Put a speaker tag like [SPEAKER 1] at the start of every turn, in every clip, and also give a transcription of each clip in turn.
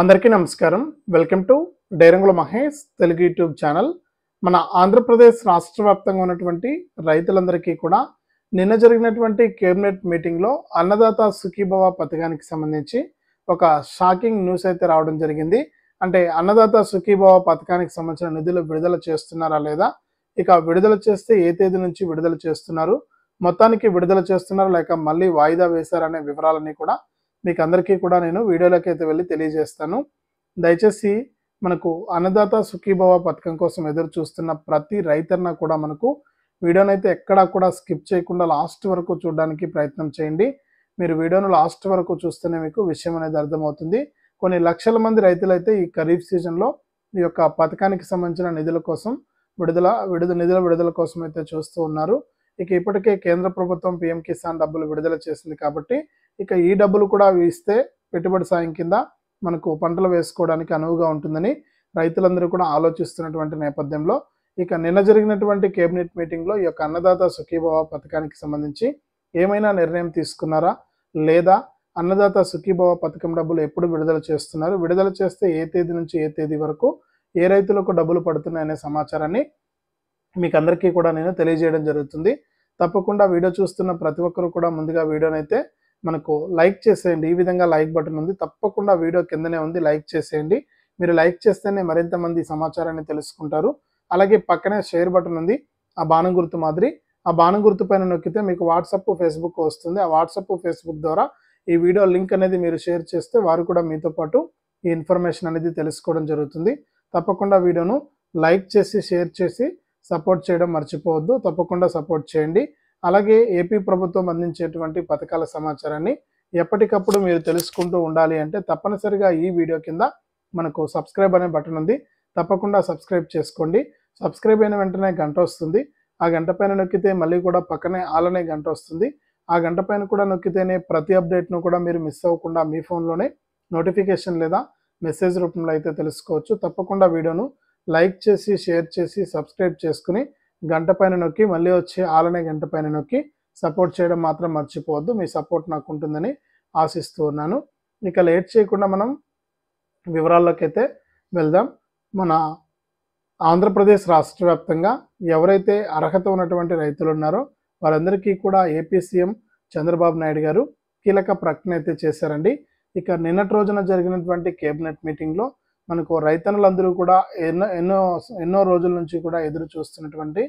[SPEAKER 1] అందరికీ నమస్కారం welcome to డైరంగుల మహేష్ తెలుగు యూట్యూబ్ ఛానల్ మన ఆంధ్రప్రదేశ్ రాష్ట్ర వ్యాప్తంగా ఉన్నటువంటి రైతులందరికీ కూడా నిన్న జరిగినటువంటి కేబినెట్ మీటింగ్లో అన్నదాత సుఖీభవ పథకానికి సంబంధించి ఒక షాకింగ్ న్యూస్ అయితే రావడం జరిగింది అంటే అన్నదాత సుఖీభవ పథకానికి సంబంధించిన నిధులు విడుదల చేస్తున్నారా లేదా ఇక విడుదల చేస్తే ఏ తేదీ నుంచి విడుదల చేస్తున్నారు మొత్తానికి విడుదల చేస్తున్నారు లేక మళ్ళీ వాయిదా వేశారనే వివరాలన్నీ కూడా మీకు అందరికీ కూడా నేను వీడియోలోకి అయితే వెళ్ళి తెలియజేస్తాను దయచేసి మనకు అన్నదాత సుఖీభవ పథకం కోసం ఎదురు చూస్తున్న ప్రతి రైతన్న కూడా మనకు వీడియోనైతే ఎక్కడా కూడా స్కిప్ చేయకుండా లాస్ట్ వరకు చూడడానికి ప్రయత్నం చేయండి మీరు వీడియోను లాస్ట్ వరకు చూస్తేనే మీకు విషయం అనేది అర్థమవుతుంది కొన్ని లక్షల మంది రైతులైతే ఈ ఖరీఫ్ సీజన్లో ఈ యొక్క పథకానికి సంబంధించిన నిధుల కోసం విడుదల విడుదల నిధుల విడుదల కోసం అయితే చూస్తూ ఉన్నారు ఇక ఇప్పటికే కేంద్ర ప్రభుత్వం పీఎం కిసాన్ డబ్బులు విడుదల చేసింది కాబట్టి ఇక ఈ డబ్బులు కూడా ఇస్తే పెట్టుబడి సాయం కింద మనకు పంటలు వేసుకోవడానికి అనువుగా ఉంటుందని రైతులందరూ కూడా ఆలోచిస్తున్నటువంటి నేపథ్యంలో ఇక నిన్న జరిగినటువంటి కేబినెట్ మీటింగ్లో ఈ యొక్క అన్నదాత సుఖీభవ పథకానికి సంబంధించి ఏమైనా నిర్ణయం తీసుకున్నారా లేదా అన్నదాత సుఖీభవ పథకం డబ్బులు ఎప్పుడు విడుదల చేస్తున్నారు విడుదల చేస్తే ఏ తేదీ నుంచి ఏ తేదీ వరకు ఏ రైతులకు డబ్బులు పడుతున్నాయనే సమాచారాన్ని మీకు అందరికీ కూడా నేను తెలియజేయడం జరుగుతుంది తప్పకుండా వీడియో చూస్తున్న ప్రతి ఒక్కరు కూడా ముందుగా వీడియోనైతే మనకు లైక్ చేసేయండి ఈ విధంగా లైక్ బటన్ ఉంది తప్పకుండా వీడియో కిందనే ఉంది లైక్ చేసేయండి మీరు లైక్ చేస్తేనే మరింత మంది సమాచారాన్ని తెలుసుకుంటారు అలాగే పక్కనే షేర్ బటన్ ఉంది ఆ బాణం గుర్తు మాదిరి ఆ బాణం గుర్తు పైన నొక్కితే మీకు వాట్సప్ ఫేస్బుక్ వస్తుంది ఆ వాట్సప్ ఫేస్బుక్ ద్వారా ఈ వీడియో లింక్ అనేది మీరు షేర్ చేస్తే వారు కూడా మీతో పాటు ఈ ఇన్ఫర్మేషన్ అనేది తెలుసుకోవడం జరుగుతుంది తప్పకుండా వీడియోను లైక్ చేసి షేర్ చేసి సపోర్ట్ చేయడం మర్చిపోవద్దు తప్పకుండా సపోర్ట్ చేయండి అలాగే ఏపీ ప్రభుత్వం అందించేటువంటి పథకాల సమాచారాన్ని ఎప్పటికప్పుడు మీరు తెలుసుకుంటూ ఉండాలి అంటే తప్పనిసరిగా ఈ వీడియో కింద మనకు సబ్స్క్రైబ్ అనే బటన్ ఉంది తప్పకుండా సబ్స్క్రైబ్ చేసుకోండి సబ్స్క్రైబ్ అయిన వెంటనే గంట వస్తుంది ఆ గంట పైన నొక్కితే మళ్ళీ కూడా పక్కనే ఆలనే గంట వస్తుంది ఆ గంట పైన కూడా నొక్కితేనే ప్రతి అప్డేట్ను కూడా మీరు మిస్ అవ్వకుండా మీ ఫోన్లోనే నోటిఫికేషన్ లేదా మెసేజ్ రూపంలో అయితే తెలుసుకోవచ్చు తప్పకుండా వీడియోను లైక్ చేసి షేర్ చేసి సబ్స్క్రైబ్ చేసుకుని గంట పైన నొక్కి మళ్ళీ వచ్చే ఆలనే గంట పైన నొక్కి సపోర్ట్ చేయడం మాత్రం మర్చిపోవద్దు మీ సపోర్ట్ నాకు ఉంటుందని ఆశిస్తూ ఉన్నాను ఇక లేట్ చేయకుండా మనం వివరాల్లోకి అయితే వెళ్దాం మన ఆంధ్రప్రదేశ్ రాష్ట్ర వ్యాప్తంగా ఎవరైతే అర్హత ఉన్నటువంటి రైతులు ఉన్నారో వారందరికీ కూడా ఏపీ సీఎం చంద్రబాబు నాయుడు గారు కీలక ప్రకటన అయితే చేశారండి ఇక నిన్నటి రోజున జరిగినటువంటి కేబినెట్ మీటింగ్లో మనకు రైతన్నులందరూ కూడా ఎన్నో ఎన్నో ఎన్నో రోజుల నుంచి కూడా ఎదురు చూస్తున్నటువంటి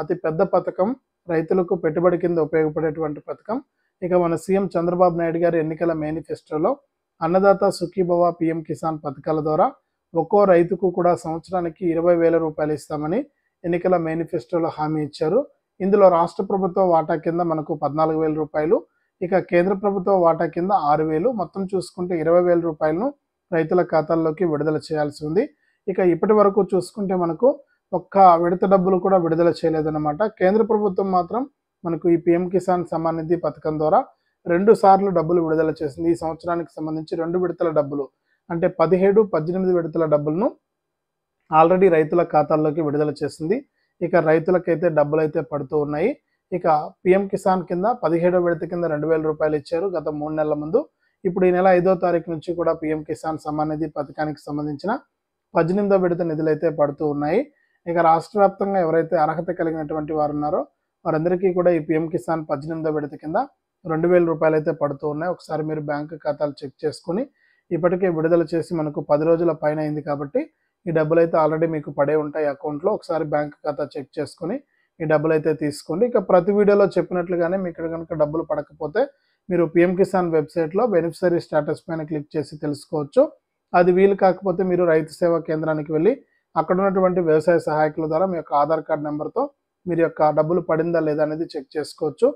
[SPEAKER 1] అతి పెద్ద పథకం రైతులకు పెట్టుబడి కింద ఉపయోగపడేటువంటి పథకం ఇక మన సీఎం చంద్రబాబు నాయుడు గారి ఎన్నికల మేనిఫెస్టోలో అన్నదాత సుఖీభవ పిఎం కిసాన్ పథకాల ద్వారా ఒక్కో రైతుకు కూడా సంవత్సరానికి ఇరవై వేల రూపాయలు ఇస్తామని ఎన్నికల మేనిఫెస్టోలో హామీ ఇచ్చారు ఇందులో రాష్ట్ర ప్రభుత్వ వాటా కింద మనకు పద్నాలుగు వేల రూపాయలు ఇక కేంద్ర ప్రభుత్వ వాటా కింద ఆరు వేలు మొత్తం చూసుకుంటే ఇరవై వేల రూపాయలను రైతుల ఖాతాల్లోకి విడుదల చేయాల్సి ఉంది ఇక ఇప్పటి వరకు చూసుకుంటే మనకు ఒక్క విడత డబ్బులు కూడా విడుదల చేయలేదన్నమాట కేంద్ర ప్రభుత్వం మాత్రం మనకు ఈ పిఎం కిసాన్ సమ్మాన్ నిధి పథకం ద్వారా రెండు సార్లు డబ్బులు విడుదల చేసింది ఈ సంవత్సరానికి సంబంధించి రెండు విడతల డబ్బులు అంటే పదిహేడు పద్దెనిమిది విడతల డబ్బులను ఆల్రెడీ రైతుల ఖాతాల్లోకి విడుదల చేసింది ఇక రైతులకైతే డబ్బులు అయితే పడుతూ ఉన్నాయి ఇక పిఎం కిసాన్ కింద పదిహేడో విడత కింద రెండు వేల రూపాయలు ఇచ్చారు గత మూడు నెలల ముందు ఇప్పుడు ఈ నెల ఐదో తారీఖు నుంచి కూడా పిఎం కిసాన్ సమ్మాన్ నిధి పథకానికి సంబంధించిన పద్దెనిమిదో విడత అయితే పడుతూ ఉన్నాయి ఇక రాష్ట్ర వ్యాప్తంగా ఎవరైతే అర్హత కలిగినటువంటి వారు ఉన్నారో వారందరికీ కూడా ఈ పిఎం కిసాన్ పద్దెనిమిదో విడత కింద రెండు వేల రూపాయలు అయితే పడుతూ ఉన్నాయి ఒకసారి మీరు బ్యాంకు ఖాతాలు చెక్ చేసుకుని ఇప్పటికే విడుదల చేసి మనకు పది రోజుల పైన అయింది కాబట్టి ఈ డబ్బులు అయితే ఆల్రెడీ మీకు పడే ఉంటాయి అకౌంట్లో ఒకసారి బ్యాంక్ ఖాతా చెక్ చేసుకుని ఈ డబ్బులు అయితే తీసుకోండి ఇక ప్రతి వీడియోలో చెప్పినట్లుగానే మీకు కనుక డబ్బులు పడకపోతే మీరు పిఎం కిసాన్ వెబ్సైట్లో బెనిఫిషరీ స్టేటస్ పైన క్లిక్ చేసి తెలుసుకోవచ్చు అది వీలు కాకపోతే మీరు రైతు సేవా కేంద్రానికి వెళ్ళి అక్కడ ఉన్నటువంటి వ్యవసాయ సహాయకుల ద్వారా మీ యొక్క ఆధార్ కార్డ్ నెంబర్తో మీరు యొక్క డబ్బులు పడిందా లేదా అనేది చెక్ చేసుకోవచ్చు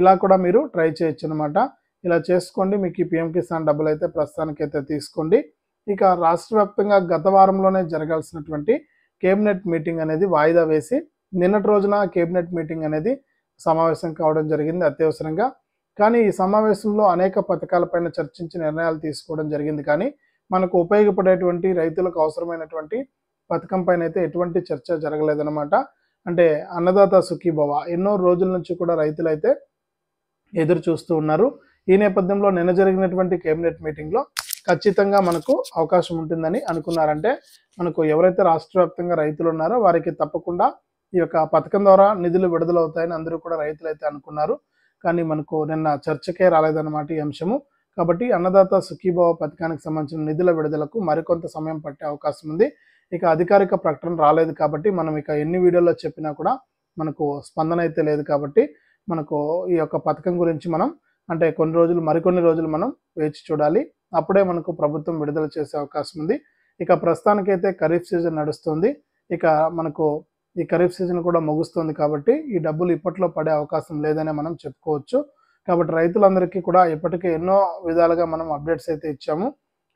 [SPEAKER 1] ఇలా కూడా మీరు ట్రై చేయొచ్చు అనమాట ఇలా చేసుకోండి మీకు ఈ పిఎం కిసాన్ డబ్బులు అయితే ప్రస్తుతానికైతే తీసుకోండి ఇక రాష్ట్ర వ్యాప్తంగా గత వారంలోనే జరగాల్సినటువంటి కేబినెట్ మీటింగ్ అనేది వాయిదా వేసి నిన్నటి రోజున కేబినెట్ మీటింగ్ అనేది సమావేశం కావడం జరిగింది అత్యవసరంగా కానీ ఈ సమావేశంలో అనేక పథకాలపైన చర్చించి నిర్ణయాలు తీసుకోవడం జరిగింది కానీ మనకు ఉపయోగపడేటువంటి రైతులకు అవసరమైనటువంటి పథకం పైన అయితే ఎటువంటి చర్చ జరగలేదన్నమాట అంటే అన్నదాత సుఖీభవ ఎన్నో రోజుల నుంచి కూడా రైతులు అయితే ఎదురు చూస్తూ ఉన్నారు ఈ నేపథ్యంలో నిన్న జరిగినటువంటి కేబినెట్ మీటింగ్లో ఖచ్చితంగా మనకు అవకాశం ఉంటుందని అనుకున్నారంటే మనకు ఎవరైతే రాష్ట్ర వ్యాప్తంగా రైతులు ఉన్నారో వారికి తప్పకుండా ఈ యొక్క పథకం ద్వారా నిధులు విడుదలవుతాయని అందరూ కూడా రైతులు అయితే అనుకున్నారు కానీ మనకు నిన్న చర్చకే రాలేదన్నమాట ఈ అంశము కాబట్టి అన్నదాత సుఖీభావ పథకానికి సంబంధించిన నిధుల విడుదలకు మరికొంత సమయం పట్టే అవకాశం ఉంది ఇక అధికారిక ప్రకటన రాలేదు కాబట్టి మనం ఇక ఎన్ని వీడియోల్లో చెప్పినా కూడా మనకు స్పందన అయితే లేదు కాబట్టి మనకు ఈ యొక్క పథకం గురించి మనం అంటే కొన్ని రోజులు మరికొన్ని రోజులు మనం వేచి చూడాలి అప్పుడే మనకు ప్రభుత్వం విడుదల చేసే అవకాశం ఉంది ఇక ప్రస్తుతానికైతే ఖరీఫ్ సీజన్ నడుస్తుంది ఇక మనకు ఈ ఖరీఫ్ సీజన్ కూడా ముగుస్తుంది కాబట్టి ఈ డబ్బులు ఇప్పట్లో పడే అవకాశం లేదనే మనం చెప్పుకోవచ్చు కాబట్టి రైతులందరికీ కూడా ఇప్పటికే ఎన్నో విధాలుగా మనం అప్డేట్స్ అయితే ఇచ్చాము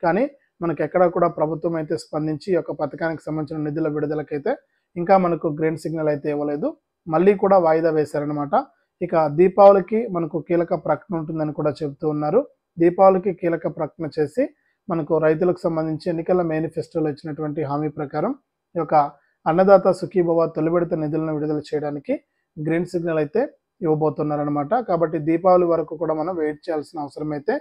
[SPEAKER 1] కానీ మనకు ఎక్కడా కూడా ప్రభుత్వం అయితే స్పందించి ఈ యొక్క పథకానికి సంబంధించిన నిధుల విడుదలకైతే ఇంకా మనకు గ్రీన్ సిగ్నల్ అయితే ఇవ్వలేదు మళ్ళీ కూడా వాయిదా వేశారనమాట ఇక దీపావళికి మనకు కీలక ప్రకటన ఉంటుందని కూడా చెబుతూ ఉన్నారు దీపావళికి కీలక ప్రకటన చేసి మనకు రైతులకు సంబంధించి ఎన్నికల మేనిఫెస్టోలో ఇచ్చినటువంటి హామీ ప్రకారం ఈ యొక్క అన్నదాత సుఖీభవ తొలిబెడత నిధులను విడుదల చేయడానికి గ్రీన్ సిగ్నల్ అయితే ఇవ్వబోతున్నారనమాట కాబట్టి దీపావళి వరకు కూడా మనం వెయిట్ చేయాల్సిన అవసరం అయితే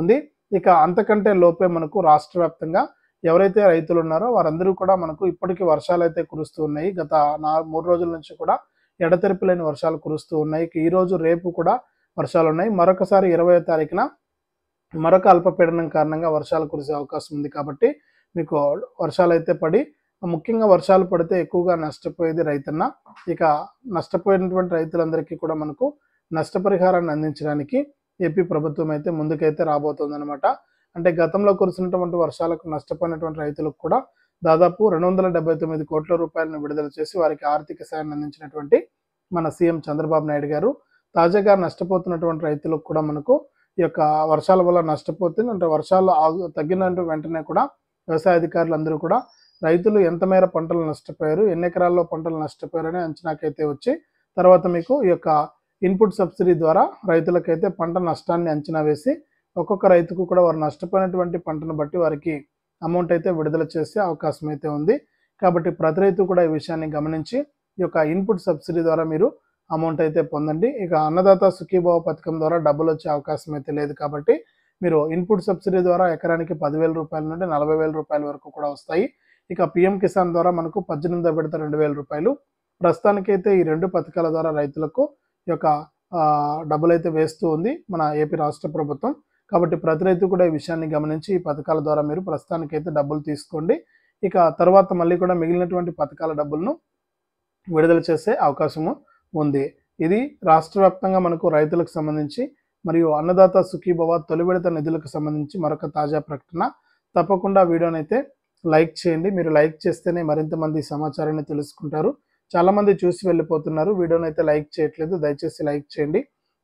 [SPEAKER 1] ఉంది ఇక అంతకంటే లోపే మనకు రాష్ట్ర వ్యాప్తంగా ఎవరైతే రైతులు ఉన్నారో వారందరూ కూడా మనకు ఇప్పటికీ వర్షాలు అయితే కురుస్తూ ఉన్నాయి గత నాలుగు మూడు రోజుల నుంచి కూడా ఎడతెరిపి లేని వర్షాలు కురుస్తూ ఉన్నాయి ఈ రోజు రేపు కూడా వర్షాలు ఉన్నాయి మరొకసారి ఇరవై తారీఖున మరొక అల్పపీడనం కారణంగా వర్షాలు కురిసే అవకాశం ఉంది కాబట్టి మీకు వర్షాలు అయితే పడి ముఖ్యంగా వర్షాలు పడితే ఎక్కువగా నష్టపోయేది రైతన్న ఇక నష్టపోయినటువంటి రైతులందరికీ కూడా మనకు నష్టపరిహారాన్ని అందించడానికి ఏపీ ప్రభుత్వం అయితే ముందుకైతే అనమాట అంటే గతంలో కురిసినటువంటి వర్షాలకు నష్టపోయినటువంటి రైతులకు కూడా దాదాపు రెండు వందల డెబ్బై తొమ్మిది కోట్ల రూపాయలను విడుదల చేసి వారికి ఆర్థిక సాయాన్ని అందించినటువంటి మన సీఎం చంద్రబాబు నాయుడు గారు తాజాగా నష్టపోతున్నటువంటి రైతులకు కూడా మనకు ఈ యొక్క వర్షాల వల్ల నష్టపోతుంది అంటే వర్షాలు తగ్గినట్టు వెంటనే కూడా వ్యవసాయ అధికారులు అందరూ కూడా రైతులు ఎంత మేర పంటలు నష్టపోయారు ఎన్ని ఎకరాల్లో పంటలు నష్టపోయారనే అంచనాకైతే వచ్చి తర్వాత మీకు ఈ యొక్క ఇన్పుట్ సబ్సిడీ ద్వారా రైతులకైతే పంట నష్టాన్ని అంచనా వేసి ఒక్కొక్క రైతుకు కూడా వారు నష్టపోయినటువంటి పంటను బట్టి వారికి అమౌంట్ అయితే విడుదల చేసే అవకాశం అయితే ఉంది కాబట్టి ప్రతి రైతు కూడా ఈ విషయాన్ని గమనించి ఈ యొక్క ఇన్పుట్ సబ్సిడీ ద్వారా మీరు అమౌంట్ అయితే పొందండి ఇక అన్నదాత సుఖీభావ పథకం ద్వారా డబ్బులు వచ్చే అవకాశం అయితే లేదు కాబట్టి మీరు ఇన్పుట్ సబ్సిడీ ద్వారా ఎకరానికి పదివేల రూపాయల నుండి నలభై రూపాయల వరకు కూడా వస్తాయి ఇక పిఎం కిసాన్ ద్వారా మనకు పద్దెనిమిది విడత రెండు వేల రూపాయలు ప్రస్తుతానికైతే ఈ రెండు పథకాల ద్వారా రైతులకు ఈ యొక్క డబ్బులు అయితే వేస్తూ ఉంది మన ఏపీ రాష్ట్ర ప్రభుత్వం కాబట్టి ప్రతి రైతు కూడా ఈ విషయాన్ని గమనించి ఈ పథకాల ద్వారా మీరు ప్రస్తుతానికైతే డబ్బులు తీసుకోండి ఇక తర్వాత మళ్ళీ కూడా మిగిలినటువంటి పథకాల డబ్బులను విడుదల చేసే అవకాశము ఉంది ఇది రాష్ట్ర వ్యాప్తంగా మనకు రైతులకు సంబంధించి మరియు అన్నదాత సుఖీభవ తొలి విడత నిధులకు సంబంధించి మరొక తాజా ప్రకటన తప్పకుండా వీడియోనైతే లైక్ చేయండి మీరు లైక్ చేస్తేనే మరింత మంది సమాచారాన్ని తెలుసుకుంటారు చాలామంది చూసి వెళ్ళిపోతున్నారు వీడియోని అయితే లైక్ చేయట్లేదు దయచేసి లైక్ చేయండి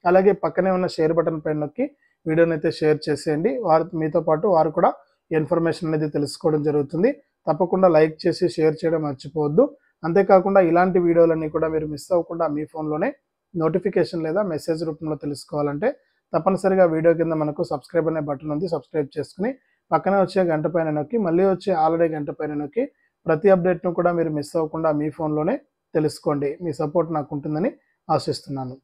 [SPEAKER 1] అలాగే పక్కనే ఉన్న షేర్ బటన్ పైన నొక్కి వీడియోని అయితే షేర్ చేసేయండి వారు మీతో పాటు వారు కూడా ఇన్ఫర్మేషన్ అనేది తెలుసుకోవడం జరుగుతుంది తప్పకుండా లైక్ చేసి షేర్ చేయడం మర్చిపోవద్దు అంతేకాకుండా ఇలాంటి వీడియోలన్నీ కూడా మీరు మిస్ అవ్వకుండా మీ ఫోన్లోనే నోటిఫికేషన్ లేదా మెసేజ్ రూపంలో తెలుసుకోవాలంటే తప్పనిసరిగా వీడియో కింద మనకు సబ్స్క్రైబ్ అనే బటన్ ఉంది సబ్స్క్రైబ్ చేసుకుని పక్కనే వచ్చే గంట పైన నొక్కి మళ్ళీ వచ్చే ఆల్రెడీ గంట పైన నొక్కి ప్రతి అప్డేట్ను కూడా మీరు మిస్ అవ్వకుండా మీ ఫోన్లోనే తెలుసుకోండి మీ సపోర్ట్ నాకు ఉంటుందని ఆశిస్తున్నాను